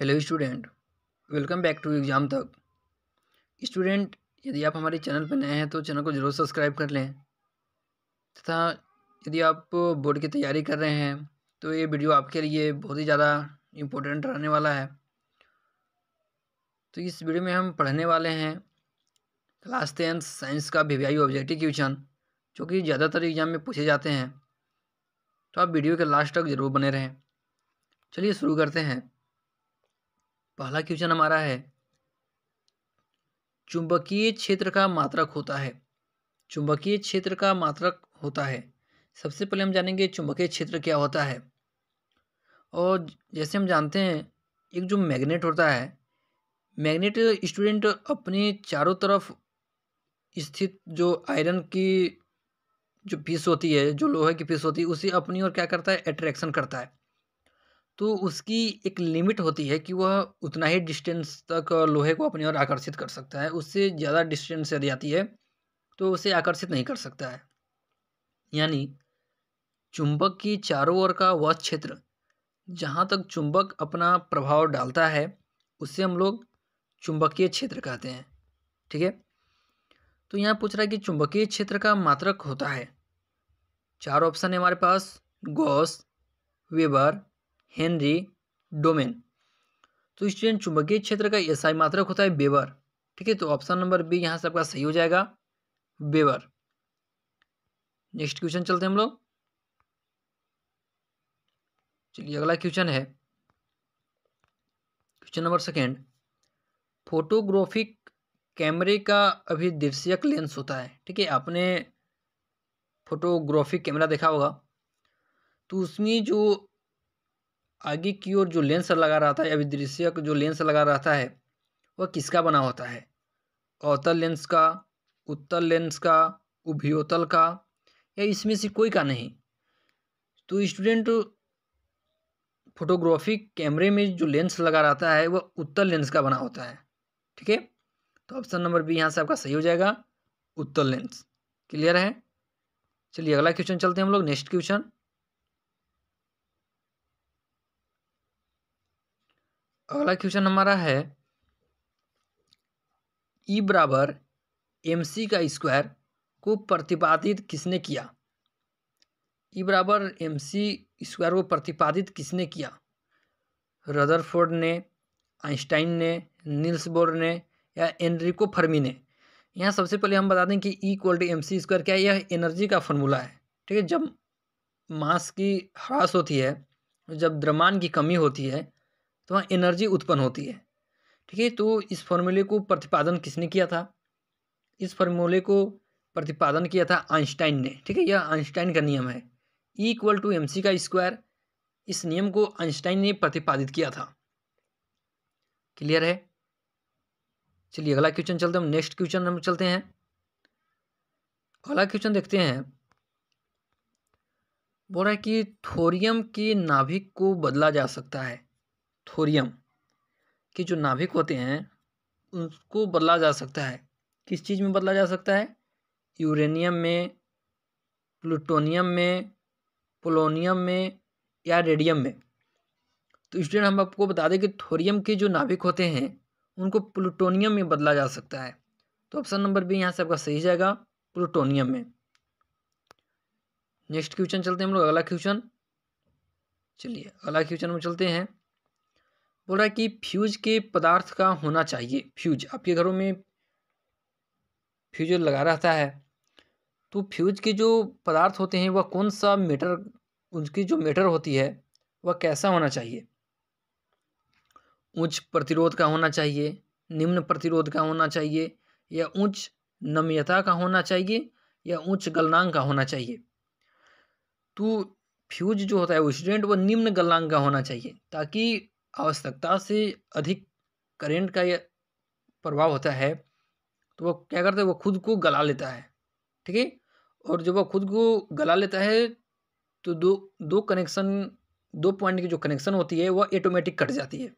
hello student welcome back to exam तक student यदि आप हमारे चैनल पर नए हैं तो चैनल को ज़रूर सब्सक्राइब कर लें तथा यदि आप बोर्ड की तैयारी कर रहे हैं तो ये वीडियो आपके लिए बहुत ही ज़्यादा इम्पोर्टेंट रहने वाला है तो इस वीडियो में हम पढ़ने वाले हैं क्लास टेंथ साइंस का वी ऑब्जेक्टिव क्वेश्चन जो कि ज़्यादातर एग्ज़ाम में पूछे जाते हैं तो आप वीडियो के लास्ट तक ज़रूर बने रहें चलिए शुरू करते हैं पहला क्वेश्चन हमारा है चुंबकीय क्षेत्र का मात्रक होता है चुंबकीय क्षेत्र का मात्रक होता है सबसे पहले हम जानेंगे चुंबकीय क्षेत्र क्या होता है और जैसे हम जानते हैं एक जो मैग्नेट होता है मैग्नेट स्टूडेंट अपने चारों तरफ स्थित जो आयरन की जो पीस होती है जो लोहे की पीस होती है उसे अपनी ओर क्या करता है अट्रैक्शन करता है तो उसकी एक लिमिट होती है कि वह उतना ही डिस्टेंस तक लोहे को अपनी ओर आकर्षित कर सकता है उससे ज़्यादा डिस्टेंस यदि आती है तो उसे आकर्षित नहीं कर सकता है यानी चुंबक की चारों ओर का वह क्षेत्र जहाँ तक चुंबक अपना प्रभाव डालता है उससे हम लोग चुंबकीय क्षेत्र कहते हैं ठीक है तो यहाँ पूछ रहा है कि चुंबकीय क्षेत्र का मात्रक होता है चार ऑप्शन है हमारे पास गॉस वेबर हेनरी डोमेन तो स्टूडेंट चुंबकीय क्षेत्र का एसआई मात्रक होता है बेवर ठीक है तो ऑप्शन नंबर बी यहाँ से आपका सही हो जाएगा बेवर नेक्स्ट क्वेश्चन चलते हम लोग चलिए अगला क्वेश्चन है क्वेश्चन नंबर सेकेंड फोटोग्राफिक कैमरे का अभिदृश्यक लेंस होता है ठीक है आपने फोटोग्राफिक कैमरा देखा होगा तो उसमें जो आगे की ओर जो लेंस लगा रहता है अभिदृश्यक जो लेंस लगा रहता है वह किसका बना होता है अवतल लेंस का उत्तल लेंस का उभयोतल का या इसमें से कोई का नहीं तो स्टूडेंट फोटोग्राफिक कैमरे में जो लेंस लगा रहता है वह उत्तल लेंस का बना होता है ठीक है तो ऑप्शन नंबर बी यहाँ से आपका सही हो जाएगा उत्तल लेंस क्लियर है चलिए अगला क्वेश्चन चलते हैं हम लोग नेक्स्ट क्वेश्चन अगला क्वेश्चन हमारा है ई e बराबर एम सी का स्क्वायर को प्रतिपादित किसने किया ई e बराबर एम सी स्क्वायर को प्रतिपादित किसने किया रदरफोर्ड ने आइंस्टाइन ने नील्स बोर ने या एनरिको फर्मी ने यहाँ सबसे पहले हम बता दें कि E equal to M C square क्या है यह एनर्जी का फॉर्मूला है ठीक है जब मास की ह्रास होती है जब द्रमान की कमी होती है तो वहाँ एनर्जी उत्पन्न होती है ठीक है तो इस फॉर्मूले को प्रतिपादन किसने किया था इस फॉर्मूले को प्रतिपादन किया था आइंस्टाइन ने ठीक है यह आइंस्टाइन का नियम है इक्वल टू एम का स्क्वायर इस नियम को आइंस्टाइन ने प्रतिपादित किया था क्लियर है चलिए अगला क्वेश्चन चलते हम नेक्स्ट क्वेश्चन हम चलते हैं अगला क्वेश्चन देखते हैं बोल रहा है कि थोरियम के नाभिक को बदला जा सकता है थोरियम के जो नाभिक होते हैं उसको बदला जा सकता है किस चीज़ में बदला जा सकता है यूरेनियम में प्लूटोनियम में पोलोनियम में या रेडियम में तो स्टूडेंट हम आपको बता दें कि थोरियम के जो नाभिक होते हैं उनको प्लूटोनियम में बदला जा सकता है तो ऑप्शन नंबर बी यहाँ से आपका सही जाएगा प्लूटोनियम में नेक्स्ट क्वेश्चन चलते हैं हम लोग अगला क्वेश्चन चलिए अगला क्वेश्चन में चलते हैं बोल रहा है कि फ्यूज के पदार्थ का होना चाहिए फ्यूज आपके घरों में फ्यूज लगा रहता है तो फ्यूज के जो पदार्थ होते हैं वह कौन सा मीटर उनकी जो मीटर होती है वह कैसा होना चाहिए उच्च प्रतिरोध का होना चाहिए निम्न प्रतिरोध का होना चाहिए या उच्च नम्यता का होना चाहिए या उच्च गलनांक का होना चाहिए तो फ्यूज जो होता है वो स्टूडेंट वह निम्न गलनांक का होना चाहिए ताकि आवश्यकता से अधिक करेंट का यह प्रभाव होता है तो वो क्या करता है वो खुद को गला लेता है ठीक है और जब वो खुद को गला लेता है तो दो दो कनेक्शन दो पॉइंट की जो कनेक्शन होती है वह ऑटोमेटिक कट जाती है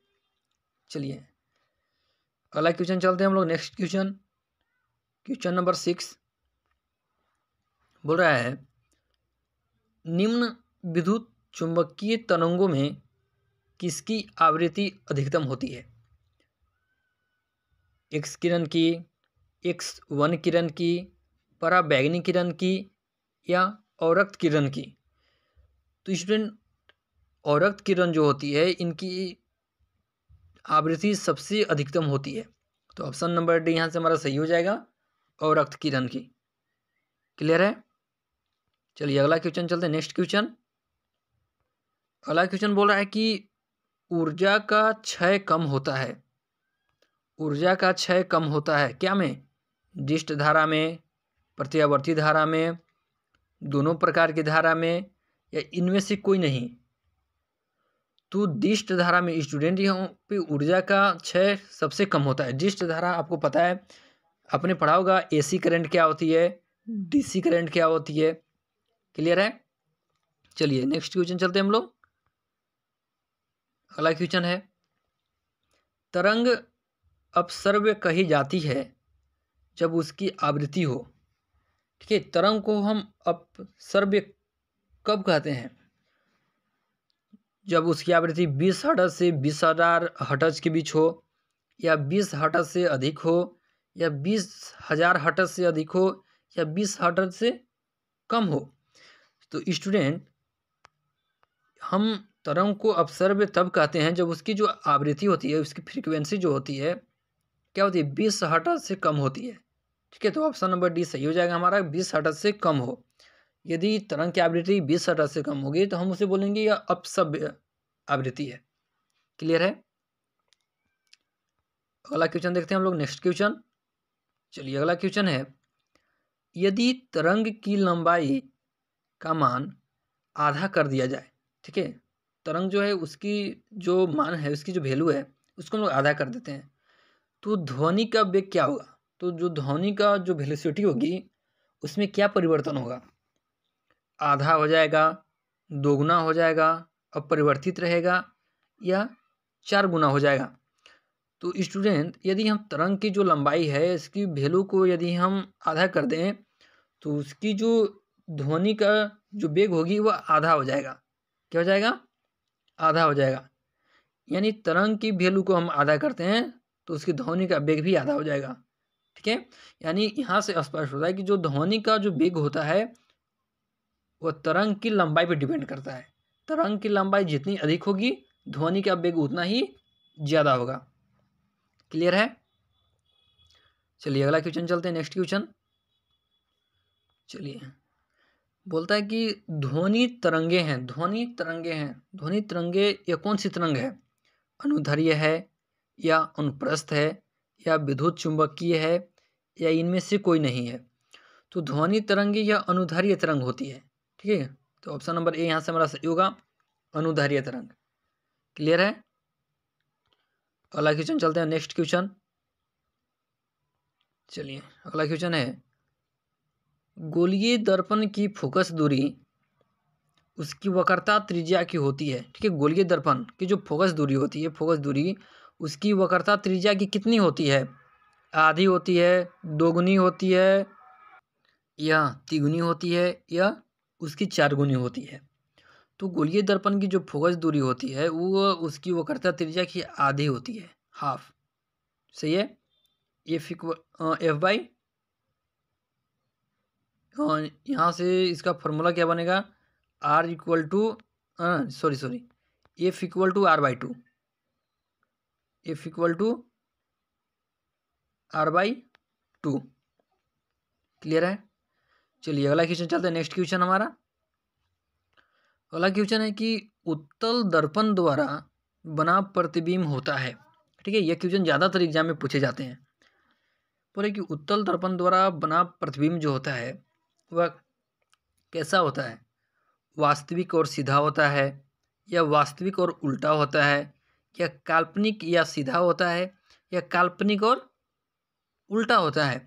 चलिए अगला क्वेश्चन चलते हैं हम लोग next question question number six बोल रहा है निम्न विद्युत चुंबकीय तरंगों में किसकी आवृत्ति अधिकतम होती है एक्स किरण की एक्स वन किरण की पराबैगनी किरण की या औरक्त किरण की तो स्टूडेंट औरक्त किरण जो होती है इनकी आवृत्ति सबसे अधिकतम होती है तो ऑप्शन नंबर डी यहाँ से हमारा सही हो जाएगा औरक्त किरण की क्लियर है चलिए अगला क्वेश्चन चलते हैं नेक्स्ट क्वेश्चन अगला क्वेश्चन बोल रहा है कि ऊर्जा का क्षय कम होता है ऊर्जा का क्षय कम होता है क्या में दिष्ट धारा में प्रत्यावर्ती धारा में दोनों प्रकार की धारा में या इनमें से कोई नहीं तो दिष्ट धारा में स्टूडेंट यहाँ पे ऊर्जा का क्षय सबसे कम होता है दिष्ट धारा आपको पता है आपने पढ़ा होगा एसी करंट क्या होती है डीसी करंट क्या होती है क्लियर है चलिए नेक्स्ट क्वेश्चन चलते हैं हम लोग अगला क्वेश्चन है तरंग अपसर्व कही जाती है जब उसकी आवृत्ति हो ठीक है तरंग को हम अपसर्व कब कहते हैं जब उसकी आवृत्ति बीस हटज से बीस हजार हटज के बीच हो या बीस हटज से अधिक हो या बीस हजार हटज से अधिक हो या बीस हटज से कम हो तो स्टूडेंट हम तरंग को अपसर्व तब कहते हैं जब उसकी जो आवृत्ति होती है उसकी फ्रीक्वेंसी जो होती है क्या होती है बीस हटत से कम होती है ठीक है तो ऑप्शन नंबर डी सही हो जाएगा हमारा बीस हटत से कम हो यदि तरंग की आवृत्ति बीस हटर से कम होगी तो हम उसे बोलेंगे यह अपसभ्य आवृत्ति है क्लियर है अगला क्वेश्चन देखते हैं हम लोग नेक्स्ट क्वेश्चन चलिए अगला क्वेश्चन है यदि तरंग की लंबाई का मान आधा कर दिया जाए ठीक है तरंग जो है उसकी जो मान है उसकी जो वैल्यू है उसको हम लोग आधा कर देते हैं तो ध्वनि का वेग क्या होगा तो जो ध्वनि का जो वेलोसिटी होगी उसमें क्या परिवर्तन होगा आधा हो जाएगा दोगुना हो जाएगा अब परिवर्तित रहेगा या चार गुना हो जाएगा तो स्टूडेंट यदि हम तरंग की जो लंबाई है इसकी वैल्यू को यदि हम आधा कर दें तो उसकी जो ध्वनि का जो वेग होगी वह आधा हो जाएगा क्या हो जाएगा आधा हो जाएगा यानी तरंग की वैल्यू को हम आधा करते हैं तो उसकी ध्वनि का वेग भी आधा हो जाएगा ठीक है यानी यहाँ से स्पष्ट होता है कि जो ध्वनि का जो वेग होता है वह तरंग की लंबाई पर डिपेंड करता है तरंग की लंबाई जितनी अधिक होगी ध्वनि का वेग उतना ही ज़्यादा होगा क्लियर है चलिए अगला क्वेश्चन चलते हैं नेक्स्ट क्वेश्चन चलिए बोलता है कि ध्वनि तरंगे हैं ध्वनि तरंगे हैं ध्वनि तरंगे या कौन सी तरंग है अनुधर्य है या अनुप्रस्थ है या विद्युत चुंबकीय है या इनमें से कोई नहीं है तो ध्वनि तरंगे या अनुधर्य तरंग होती है ठीक है तो ऑप्शन नंबर ए यहाँ से हमारा सही होगा अनुधर्य तरंग क्लियर है अगला क्वेश्चन चलते हैं नेक्स्ट क्वेश्चन चलिए अगला क्वेश्चन है गोलीय दर्पण की फोकस दूरी उसकी वक्रता त्रिज्या की होती है ठीक है गोलीय दर्पण की जो फोकस दूरी होती है फोकस दूरी उसकी वक्रता त्रिज्या की कितनी होती है आधी होती है दोगुनी होती है या तिगुनी होती है या उसकी चार गुनी होती है तो गोलीय दर्पण की जो फोकस दूरी होती है वो उसकी वक्रता त्रिज्या की आधी होती है हाफ सही है एफ इक्व एफ बाई हाँ यहाँ से इसका फॉर्मूला क्या बनेगा R equal to sorry sorry F equal to R by two F equal to R by two clear है चलिए अगला क्वेश्चन चलते हैं नेक्स्ट क्वेश्चन हमारा अगला क्वेश्चन है कि उत्तल दर्पण द्वारा बना प्रतिबिंब होता है ठीक है यह क्वेश्चन ज़्यादातर एग्जाम में पूछे जाते हैं बोले कि उत्तल दर्पण द्वारा बना प्रतिबिंब जो होता है वह कैसा होता है वास्तविक और सीधा होता है या वास्तविक और उल्टा होता है या काल्पनिक या सीधा होता है या काल्पनिक और उल्टा होता है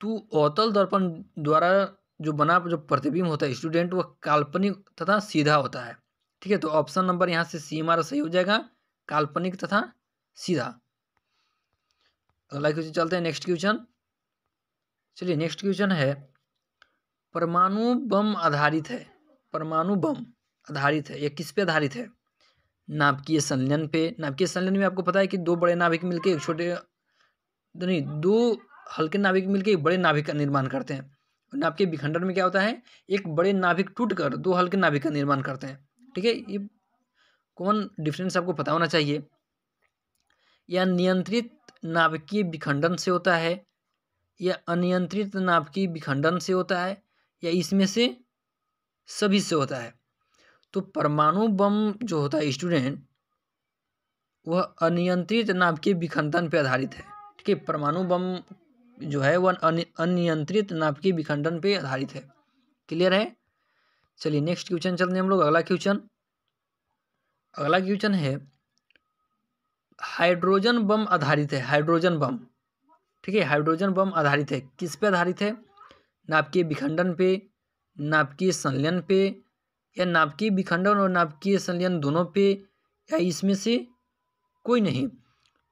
तो अवतल दर्पण द्वारा जो बना जो प्रतिबिंब होता है स्टूडेंट वह काल्पनिक तथा सीधा होता है ठीक है तो ऑप्शन नंबर यहाँ से सी हमारा सही हो जाएगा काल्पनिक तथा सीधा अगला क्वेश्चन चलते हैं नेक्स्ट क्वेश्चन चलिए नेक्स्ट क्वेश्चन है परमाणु बम आधारित है परमाणु बम आधारित है यह किस पे आधारित है नाभिकीय संलयन पे नाभिकीय संलयन में आपको पता है कि दो बड़े नाभिक मिलके एक छोटे नहीं दो हल्के नाभिक मिलके एक बड़े नाभिक का निर्माण करते हैं नाभिकीय विखंडन में क्या होता है एक बड़े नाभिक टूटकर दो हल्के नाभिक का निर्माण करते हैं ठीक है ये कौन डिफरेंस आपको पता होना चाहिए यह नियंत्रित नाभिकीय विखंडन से होता है या अनियंत्रित नाभिकीय विखंडन से होता है या इसमें से सभी से होता है तो परमाणु बम जो होता है स्टूडेंट वह अनियंत्रित नाभिकीय विखंडन पर आधारित है ठीक है परमाणु बम जो है वह अनियंत्रित नाभिकीय विखंडन पर आधारित है क्लियर है चलिए नेक्स्ट क्वेश्चन चलते हैं हम लोग अगला क्वेश्चन अगला क्वेश्चन है हाइड्रोजन बम आधारित है हाइड्रोजन बम ठीक है हाइड्रोजन बम आधारित है किस पे आधारित है नाभिकीय विखंडन पे नाभिकीय संलयन पे या नाभिकीय विखंडन और नाभिकीय संलयन दोनों पे या इसमें से कोई नहीं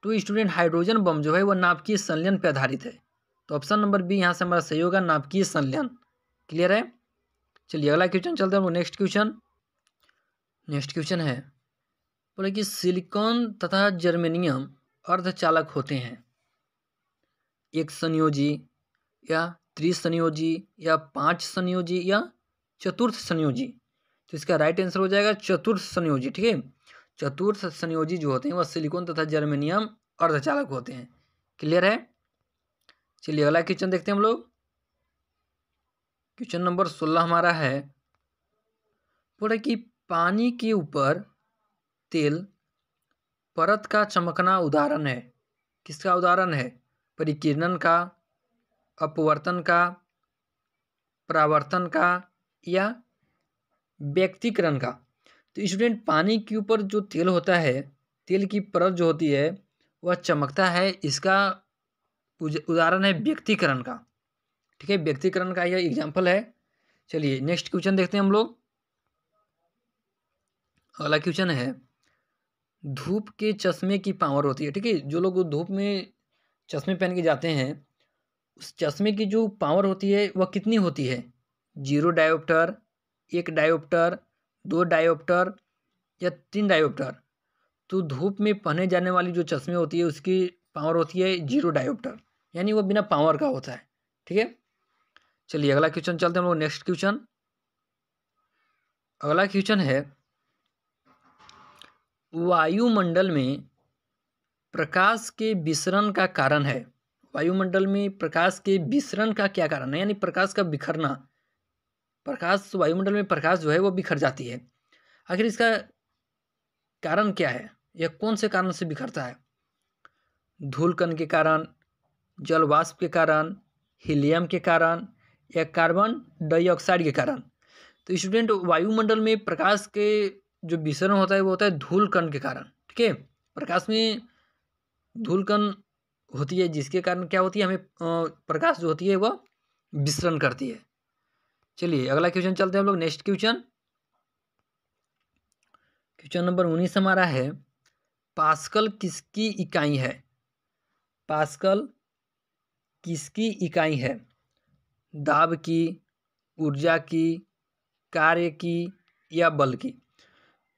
तो स्टूडेंट हाइड्रोजन बम जो है वह नाभिकीय संलयन पे आधारित है तो ऑप्शन नंबर बी यहाँ से हमारा सही होगा नाभिकीय संलयन क्लियर है चलिए अगला क्वेश्चन चलते हैं नेक्स्ट क्वेश्चन नेक्स्ट क्वेश्चन है बोले कि सिलिकॉन तथा जर्मेनियम अर्धचालक होते हैं एक संयोजी या त्रिसंयोजी या पांच संयोजी या चतुर्थ संयोजी तो इसका राइट आंसर हो जाएगा चतुर्थ संयोजी ठीक है चतुर्थ संयोजी जो होते हैं वह सिलिकॉन तथा जर्मेनियम अर्धचालक होते हैं क्लियर है चलिए अगला क्वेश्चन देखते हैं हम लोग क्वेश्चन नंबर सोलह हमारा है बोले कि पानी के ऊपर तेल परत का चमकना उदाहरण है किसका उदाहरण है परिकीर्णन का अपवर्तन का प्रावर्तन का या व्यक्तिकरण का तो स्टूडेंट पानी के ऊपर जो तेल होता है तेल की परत जो होती है वह चमकता है इसका उदाहरण है व्यक्तिकरण का ठीक है व्यक्तिकरण का यह एग्जाम्पल है चलिए नेक्स्ट क्वेश्चन देखते हैं हम लोग अगला क्वेश्चन है धूप के चश्मे की पावर होती है ठीक है जो लोग धूप में चश्मे पहन के जाते हैं उस चश्मे की जो पावर होती है वह कितनी होती है जीरो डायोप्टर एक डायोप्टर दो डायोप्टर या तीन डायोप्टर तो धूप में पहने जाने वाली जो चश्मे होती है उसकी पावर होती है जीरो डायोप्टर यानी वह बिना पावर का होता है ठीक है चलिए अगला क्वेश्चन चलते हैं हम लोग नेक्स्ट क्वेश्चन अगला क्वेश्चन है वायुमंडल में प्रकाश के विसरण का कारण है वायुमंडल में प्रकाश के विसरण का क्या कारण है यानी प्रकाश का बिखरना प्रकाश वायुमंडल में प्रकाश जो है वो बिखर जाती है आखिर इसका कारण क्या है यह कौन से कारण से बिखरता है धूल कण के कारण जलवाष्प के कारण हीलियम के कारण या कार्बन डाइऑक्साइड के कारण तो स्टूडेंट वायुमंडल में प्रकाश के जो विसरण होता है वो होता है धूलकण के कारण ठीक है प्रकाश में धूलकण होती है जिसके कारण क्या होती है हमें प्रकाश जो होती है वह विसरण करती है चलिए अगला क्वेश्चन चलते हैं हम लोग नेक्स्ट क्वेश्चन क्वेश्चन नंबर उन्नीस हमारा है पास्कल किसकी इकाई है पास्कल किसकी इकाई है दाब की ऊर्जा की कार्य की या बल की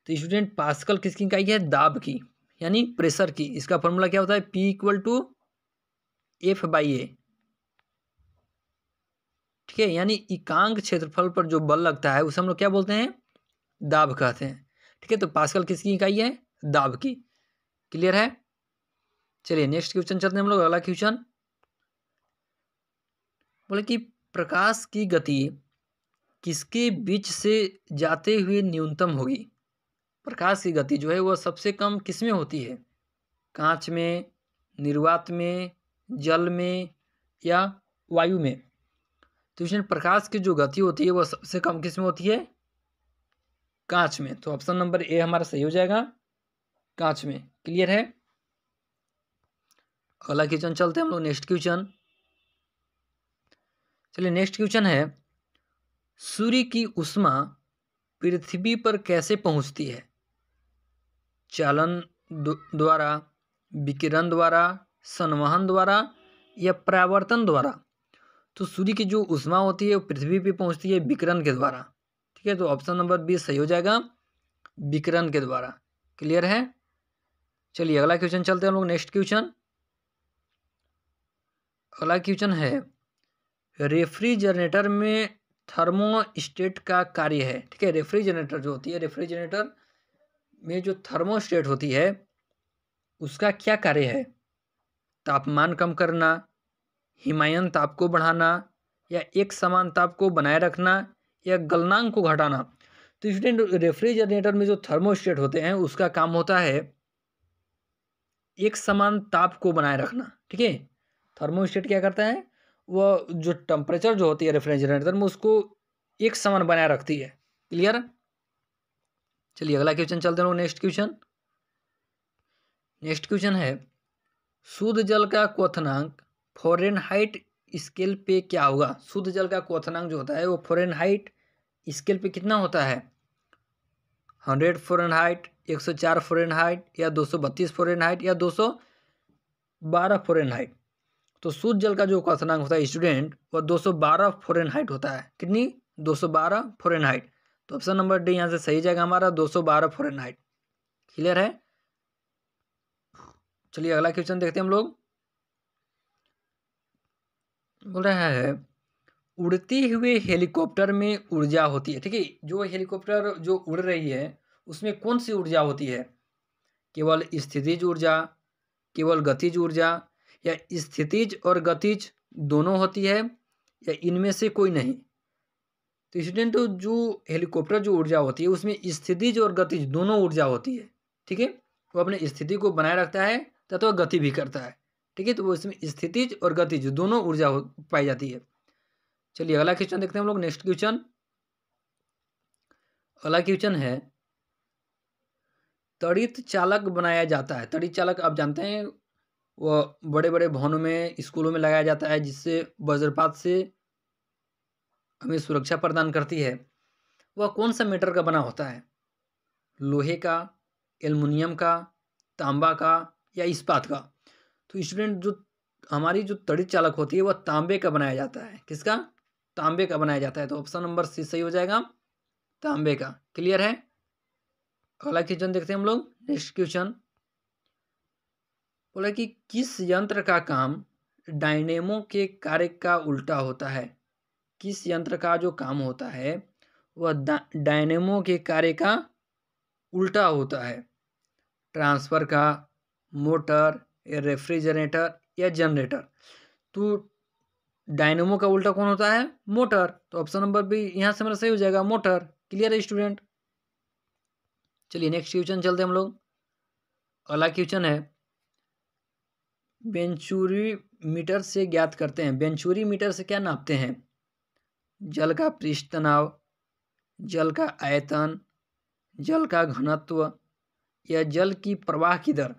तो स्टूडेंट पास्कल किसकी इकाई है दाब की यानी प्रेशर की इसका फॉर्मूला क्या होता है P equal to F by A ठीक है यानी एकांक क्षेत्रफल पर जो बल लगता है उसे हम लोग क्या बोलते हैं दाब कहते हैं ठीक है तो पास्कल किसकी इकाई है दाब की क्लियर है चलिए नेक्स्ट क्वेश्चन चलते हैं हम लोग अगला क्वेश्चन बोले कि प्रकाश की गति किसके बीच से जाते हुए न्यूनतम होगी प्रकाश की गति जो है वह सबसे कम किस में होती है कांच में निर्वात में जल में या वायु में तो इसमें प्रकाश की जो गति होती है वह सबसे कम किस में होती है कांच में तो ऑप्शन नंबर ए हमारा सही हो जाएगा कांच में क्लियर है अगला क्वेश्चन चलते हैं हम लोग नेक्स्ट क्वेश्चन चलिए नेक्स्ट क्वेश्चन है सूर्य की उष्मा पृथ्वी पर कैसे पहुंचती है चालन द्वारा विकिरण द्वारा संवहन द्वारा या परावर्तन द्वारा तो सूर्य की जो उष्मा होती है वो पृथ्वी पे पहुंचती है विकिरण के द्वारा ठीक है तो ऑप्शन नंबर बी सही हो जाएगा विकिरण के द्वारा क्लियर है चलिए अगला क्वेश्चन चलते हैं हम लोग नेक्स्ट क्वेश्चन अगला क्वेश्चन है रेफ्रिजरेटर में थर्मोस्टेट का कार्य है ठीक है रेफ्रिजरेटर जो होती है रेफ्रिजरेटर में जो थर्मोस्टेट होती है उसका क्या कार्य है तापमान कम करना हिमायन ताप को बढ़ाना या एक समान ताप को बनाए रखना या गलनांक को घटाना तो स्टूडेंट रेफ्रिजरेटर में जो थर्मोस्टेट होते हैं उसका काम होता है एक समान ताप को बनाए रखना ठीक है थर्मोस्टेट क्या करता है वह जो टेम्परेचर जो होती है रेफ्रिजरेटर में उसको एक समान बनाए रखती है क्लियर चलिए अगला क्वेश्चन चलते हैं नेक्स्ट क्वेश्चन नेक्स्ट क्वेश्चन है शुद्ध जल का क्वथनांक फॉरन हाइट स्केल पे क्या होगा शुद्ध जल का क्वथनांक जो होता है वो फॉरन हाइट स्केल पे कितना होता है हंड्रेड फॉरन हाइट एक सौ चार फॉरन हाइट या दो सौ बत्तीस फॉरन हाइट या दो सौ बारह फॉरेन हाइट तो शुद्ध जल का जो क्वथनांक होता है स्टूडेंट वह दो सौ बारह फॉरन हाइट होता है कितनी दो सौ बारह फॉरन हाइट तो ऑप्शन नंबर डी यहाँ से सही जाएगा हमारा दो सौ बारह हाइट क्लियर है चलिए अगला क्वेश्चन देखते हैं हम लोग बोल रहा है उड़ते हुए हेलीकॉप्टर में ऊर्जा होती है ठीक है जो हेलीकॉप्टर जो उड़ रही है उसमें कौन सी ऊर्जा होती है केवल स्थितिज ऊर्जा केवल गतिज ऊर्जा या स्थितिज और गतिज दोनों होती है या इनमें से कोई नहीं तो स्टूडेंट तो जो हेलीकॉप्टर जो ऊर्जा होती है उसमें स्थितिज और गतिज दोनों ऊर्जा होती है ठीक है वो अपने स्थिति को बनाए रखता है तथा तो गति भी करता है ठीक है तो वो इसमें स्थितिज और गतिज दोनों ऊर्जा पाई जाती है चलिए अगला क्वेश्चन देखते हैं हम लोग नेक्स्ट क्वेश्चन अगला क्वेश्चन है तड़ित चालक बनाया जाता है तड़ित चालक आप जानते हैं वह बड़े बड़े भवनों में स्कूलों में लगाया जाता है जिससे वज्रपात से हमें सुरक्षा प्रदान करती है वह कौन सा मीटर का बना होता है लोहे का एलमिनियम का तांबा का या इस्पात का तो स्टूडेंट जो हमारी जो तड़ित चालक होती है वह तांबे का बनाया जाता है किसका तांबे का बनाया जाता है तो ऑप्शन नंबर सी सही हो जाएगा तांबे का क्लियर है अगला क्वेश्चन देखते हैं हम लोग नेक्स्ट क्वेश्चन बोला कि किस यंत्र का काम डायनेमो के कार्य का उल्टा होता है किस यंत्र का जो काम होता है वह डायनेमो के कार्य का उल्टा होता है ट्रांसफर का मोटर या रेफ्रिजरेटर या जनरेटर तो डायनेमो का उल्टा कौन होता है मोटर तो ऑप्शन नंबर बी यहाँ से मेरा सही हो जाएगा मोटर क्लियर है स्टूडेंट चलिए नेक्स्ट क्वेश्चन चलते हम लोग अगला क्वेश्चन है बेंचुरी मीटर से ज्ञात करते हैं बेंचुरी मीटर से क्या नापते हैं जल का पृष्ठ तनाव जल का आयतन जल का घनत्व या जल की प्रवाह की दर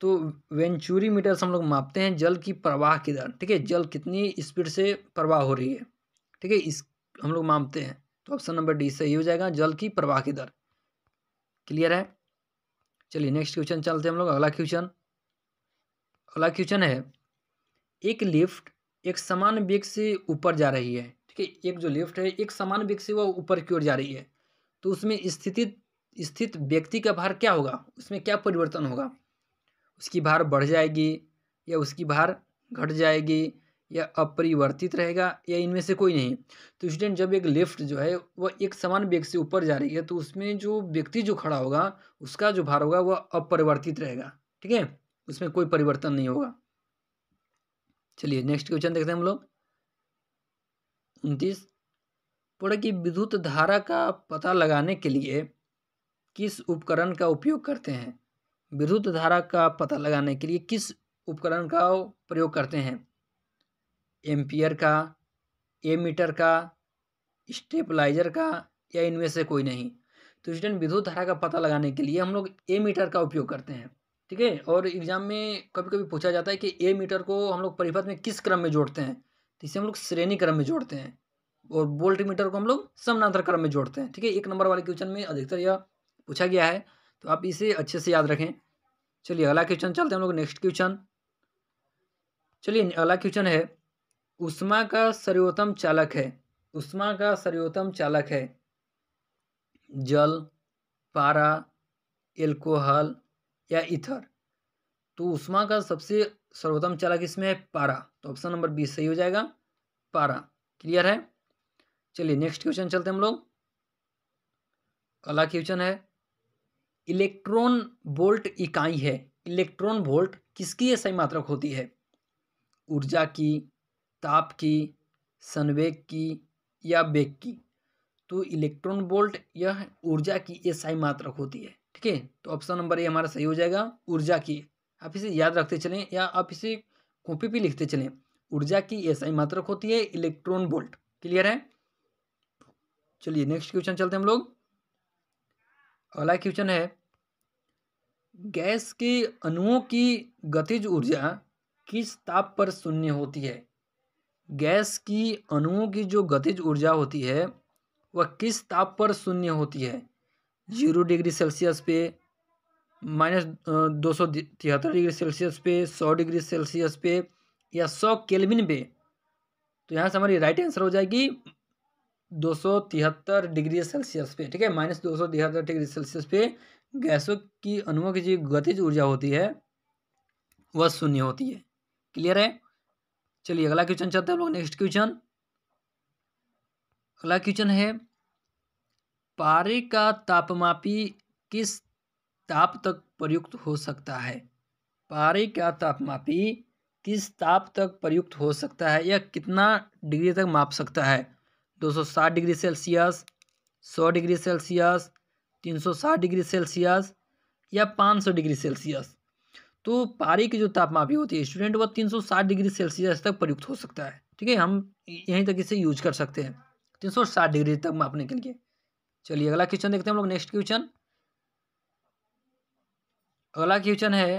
तो वेंचुरी मीटर से हम लोग मापते हैं जल की प्रवाह की दर ठीक है जल कितनी स्पीड से प्रवाह हो रही है ठीक है इस हम लोग मापते हैं तो ऑप्शन नंबर डी सही हो जाएगा जल की प्रवाह की दर क्लियर है चलिए नेक्स्ट क्वेश्चन चलते हैं हम लोग अगला क्वेश्चन अगला क्वेश्चन है एक लिफ्ट एक समान वेग से ऊपर जा रही है के एक जो लेफ्ट है एक समान व्यक्ति से वह ऊपर की ओर जा रही है तो उसमें स्थिति स्थित व्यक्ति का भार क्या होगा उसमें क्या परिवर्तन होगा उसकी भार बढ़ जाएगी या उसकी भार घट जाएगी या अपरिवर्तित रहेगा या इनमें से कोई नहीं तो स्टूडेंट जब एक लेफ्ट जो है वह एक समान व्यक्ति से ऊपर जा रही है तो उसमें जो व्यक्ति जो खड़ा होगा उसका जो भार होगा वह अपरिवर्तित रहेगा ठीक है उसमें कोई परिवर्तन नहीं होगा चलिए नेक्स्ट क्वेश्चन देखते हैं हम लोग उनतीस पढ़े कि विद्युत धारा का पता लगाने के लिए किस उपकरण का उपयोग करते हैं विद्युत धारा का पता लगाने के लिए किस उपकरण का प्रयोग करते हैं एम्पियर का ए मीटर का स्टेपलाइजर का या इनमें से कोई नहीं तो स्टूडेंट विद्युत धारा का पता लगाने के लिए हम लोग ए मीटर का उपयोग करते हैं ठीक है और एग्जाम में कभी कभी पूछा जाता है कि ए मीटर को हम लोग परिपथ में किस क्रम में जोड़ते हैं तो इसे हम लोग श्रेणी क्रम में जोड़ते हैं और बोल्ट मीटर को हम लोग समानांतर क्रम में जोड़ते हैं ठीक है एक नंबर वाले क्वेश्चन में अधिकतर यह पूछा गया है तो आप इसे अच्छे से याद रखें चलिए अगला क्वेश्चन चलते हैं हम लोग नेक्स्ट क्वेश्चन चलिए अगला क्वेश्चन है उष्मा का सर्वोत्तम चालक है उष्मा का सर्वोत्तम चालक है जल पारा एल्कोहल या इथर तो उष्मा का सबसे सर्वोत्तम चालक इसमें है पारा ऑप्शन नंबर बी सही हो जाएगा पारा क्लियर है चलिए नेक्स्ट क्वेश्चन चलते हम लोग अगला क्वेश्चन है इलेक्ट्रॉन बोल्ट इकाई है इलेक्ट्रॉन बोल्ट किसकी सही मात्रक होती है ऊर्जा की ताप की संवेग की या बेग की तो इलेक्ट्रॉन बोल्ट यह ऊर्जा की एसआई मात्रक होती है ठीक है तो ऑप्शन नंबर ए हमारा सही हो जाएगा ऊर्जा की आप इसे याद रखते चलें या आप इसे कॉपी पे लिखते चलें ऊर्जा की ऐसा मात्रक होती है इलेक्ट्रॉन बोल्ट क्लियर है चलिए नेक्स्ट क्वेश्चन चलते हम लोग अगला क्वेश्चन है गैस के अणुओं की गतिज ऊर्जा किस ताप पर शून्य होती है गैस की अणुओं की जो गतिज ऊर्जा होती है वह किस ताप पर शून्य होती है जीरो डिग्री सेल्सियस पे माइनस दो सौ तिहत्तर डिग्री सेल्सियस पे सौ डिग्री सेल्सियस पे या सौ केल्विन पे तो यहाँ से हमारी राइट आंसर हो जाएगी दो सौ तिहत्तर डिग्री सेल्सियस पे ठीक है माइनस दो सौ तिहत्तर डिग्री सेल्सियस पे गैसों की अनुमो की जो गतिज ऊर्जा होती है वह शून्य होती है क्लियर है चलिए अगला क्वेश्चन चलते हैं लोग नेक्स्ट क्वेश्चन अगला क्वेश्चन है पारे का तापमापी किस ताप तक प्रयुक्त हो सकता है पारे का तापमापी किस ताप तक प्रयुक्त हो सकता है या कितना डिग्री तक माप सकता है 260 degree Celsius 100 degree Celsius 360 degree Celsius या 500 डिग्री सेल्सियस तो पारे की जो तापमापी होती है स्टूडेंट वह 360 डिग्री सेल्सियस तक प्रयुक्त हो सकता है ठीक है हम यहीं तक इसे यूज कर सकते हैं 360 डिग्री तक मापने के लिए चलिए अगला क्वेश्चन देखते हैं हम लोग नेक्स्ट क्वेश्चन अगला क्वेश्चन है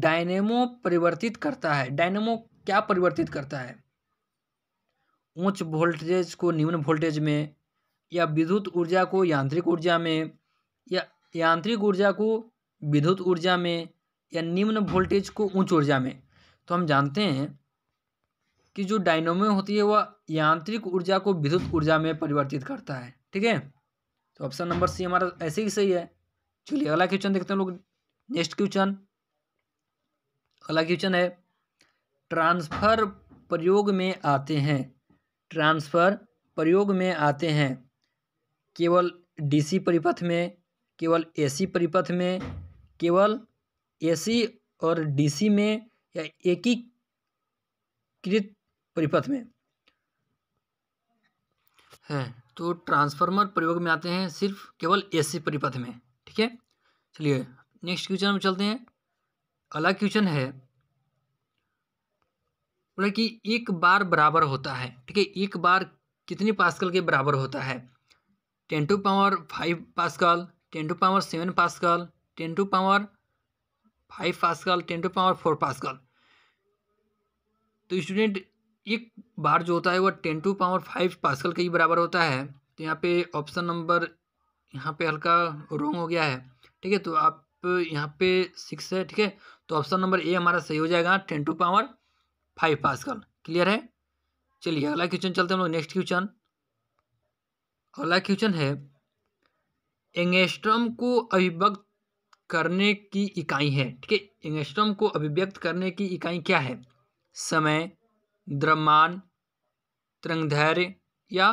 डायनेमो परिवर्तित करता है डायनेमो क्या परिवर्तित करता है उच्च वोल्टेज को निम्न वोल्टेज में या विद्युत ऊर्जा को यांत्रिक ऊर्जा में या यांत्रिक ऊर्जा को विद्युत ऊर्जा में या निम्न वोल्टेज को उच्च ऊर्जा में तो हम जानते हैं कि जो डायनोमो होती है वह यांत्रिक ऊर्जा को विद्युत ऊर्जा में परिवर्तित करता है ठीक है तो ऑप्शन नंबर सी हमारा ऐसे ही सही है चलिए अगला क्वेश्चन देखते हैं लोग नेक्स्ट क्वेश्चन अगला क्वेश्चन है ट्रांसफर प्रयोग में आते हैं ट्रांसफर प्रयोग में आते हैं केवल डीसी परिपथ में केवल एसी परिपथ में केवल एसी और डीसी में या एकीकृत परिपथ में है तो ट्रांसफार्मर प्रयोग में आते हैं सिर्फ केवल एसी परिपथ में ठीक है चलिए नेक्स्ट क्वेश्चन में चलते हैं अगला क्वेश्चन है बोला कि एक बार बराबर होता है ठीक है एक बार कितने पास्कल के बराबर होता है ten to power five pascal ten to power seven pascal ten to power five pascal ten to power four pascal तो स्टूडेंट एक बार जो होता है वह ten to power five pascal के ही बराबर होता है तो यहाँ पे ऑप्शन नंबर यहाँ पे हल्का रोंग हो गया है ठीक है तो आप यहाँ पे सिक्स है ठीक है तो ऑप्शन नंबर ए हमारा सही हो जाएगा ten to power five pascal clear है चलिए अगला क्वेश्चन चलते हम लोग नेक्स्ट क्वेश्चन अगला क्वेश्चन है एंगेस्ट्रम को अभिव्यक्त करने की इकाई है ठीक है एंगेस्ट्रम को अभिव्यक्त करने की इकाई क्या है समय द्रमान तरंगधैर्य या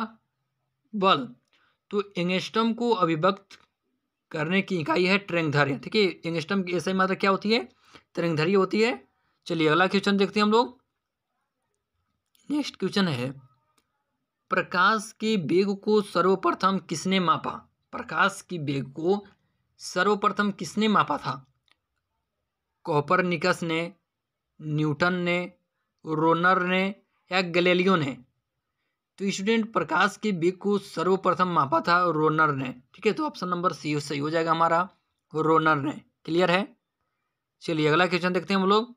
बल तो एंगस्टम को अभिव्यक्त करने की इकाई है ट्रेंगधर्य ठीक है एंगस्टम की ऐसा मात्रा क्या होती है ट्रेंगधर्य होती है चलिए अगला क्वेश्चन देखते हैं हम लोग नेक्स्ट क्वेश्चन है प्रकाश के वेग को सर्वप्रथम किसने मापा प्रकाश की वेग को सर्वप्रथम किसने मापा था कॉपर निकस ने न्यूटन ने रोनर ने या गलेलियो ने तो स्टूडेंट प्रकाश के बिग को सर्वप्रथम मापा था रोनर ने ठीक है तो ऑप्शन नंबर सी सही हो जाएगा हमारा रोनर ने क्लियर है चलिए अगला क्वेश्चन देखते हैं हम लोग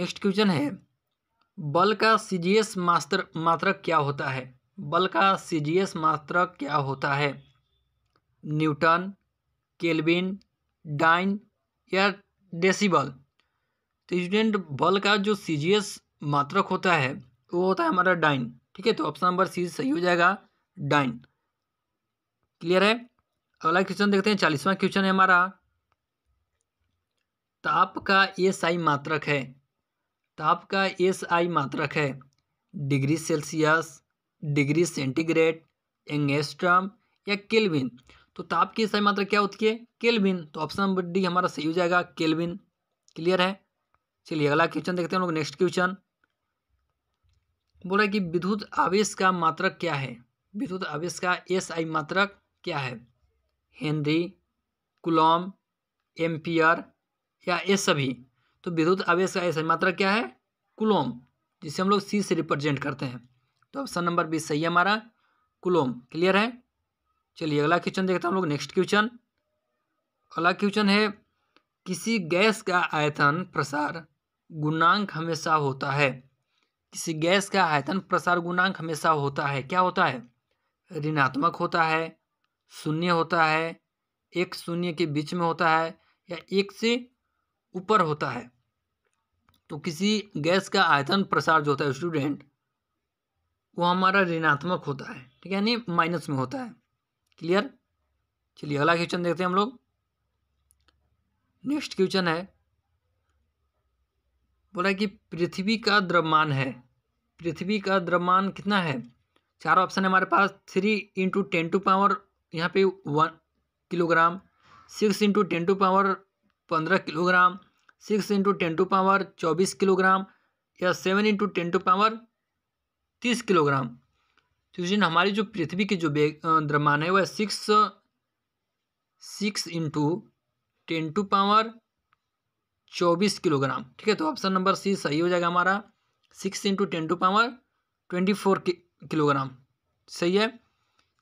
नेक्स्ट क्वेश्चन है बल का सीजीएस मास्टर मात्रक क्या होता है बल का सीजीएस मात्रक क्या होता है न्यूटन केल्विन डाइन या डेसिबल तो स्टूडेंट बल का जो सीजीएस मात्रक होता है वो होता है हमारा डाइन ठीक है तो ऑप्शन नंबर सी सही हो जाएगा डाइन क्लियर है अगला क्वेश्चन देखते हैं चालीसवां क्वेश्चन है हमारा ताप का एस आई मात्रक है ताप का एस आई मात्रक है degree Celsius degree centigrade angstrom या केल्विन तो ताप की एस आई मात्रक क्या होती है केल्विन तो ऑप्शन नंबर डी हमारा सही हो जाएगा केल्विन क्लियर है चलिए अगला क्वेश्चन देखते हैं हम लोग नेक्स्ट क्वेश्चन बोला कि विद्युत आवेश का मात्रक क्या है विद्युत आवेश का एस आई मात्रक क्या है हेनरी कुलम एम्पियर या ये सभी तो विद्युत आवेश का एस आई मात्रक क्या है कुलोम जिसे हम लोग सी से रिप्रेजेंट करते हैं तो ऑप्शन नंबर बी सही है हमारा कुलोम क्लियर है चलिए अगला क्वेश्चन देखते हैं हम लोग नेक्स्ट क्वेश्चन अगला क्वेश्चन है किसी गैस का आयतन प्रसार गुणांक हमेशा होता है किसी गैस का आयतन प्रसार गुणांक हमेशा होता है क्या होता है ऋणात्मक होता है शून्य होता है एक शून्य के बीच में होता है या एक से ऊपर होता है तो किसी गैस का आयतन प्रसार जो होता है स्टूडेंट वो हमारा ऋणात्मक होता है ठीक है यानी माइनस में होता है क्लियर चलिए अगला क्वेश्चन देखते हैं हम लोग नेक्स्ट क्वेश्चन है बोला कि पृथ्वी का द्रव्यमान है पृथ्वी का द्रव्यमान कितना है चार ऑप्शन है हमारे पास three into ten to power यहाँ पे one kilogram six into ten to power पंद्रह kilogram six into ten to power चौबीस किलोग्राम या seven into ten to power तीस किलोग्राम तो हमारी जो पृथ्वी की जो द्रव्यमान है वह six six into ten to power चौबीस किलोग्राम ठीक है तो ऑप्शन नंबर सी सही हो जाएगा हमारा six into ten to power twenty four kilogram सही है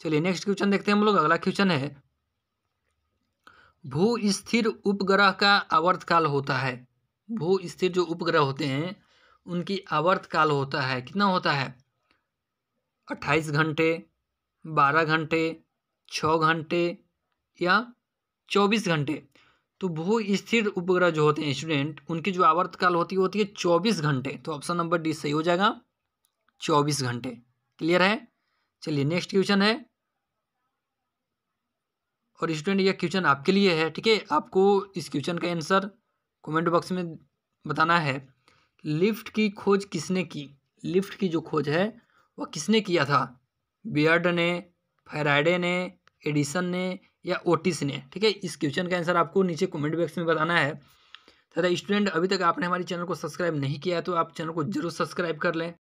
चलिए नेक्स्ट क्वेश्चन देखते हैं हम लोग अगला क्वेश्चन है भू स्थिर उपग्रह का आवर्तकाल होता है भू स्थिर जो उपग्रह होते हैं उनकी आवर्तकाल होता है कितना होता है अट्ठाईस घंटे बारह घंटे छः घंटे या चौबीस घंटे तो भू स्थिर उपग्रह जो होते हैं स्टूडेंट उनकी जो आवर्तकाल होती है होती है चौबीस घंटे तो ऑप्शन नंबर डी सही हो जाएगा चौबीस घंटे क्लियर है चलिए नेक्स्ट क्वेश्चन है और स्टूडेंट यह क्वेश्चन आपके लिए है ठीक है आपको इस क्वेश्चन का आंसर कमेंट बॉक्स में बताना है लिफ्ट की खोज किसने की लिफ्ट की जो खोज है वह किसने किया था बियर्ड ने फेराइडे ने एडिसन ने या ओटिस ने ठीक है इस क्वेश्चन का आंसर आपको नीचे कमेंट बॉक्स में बताना है तथा स्टूडेंट अभी तक आपने हमारे चैनल को सब्सक्राइब नहीं किया है तो आप चैनल को जरूर सब्सक्राइब कर लें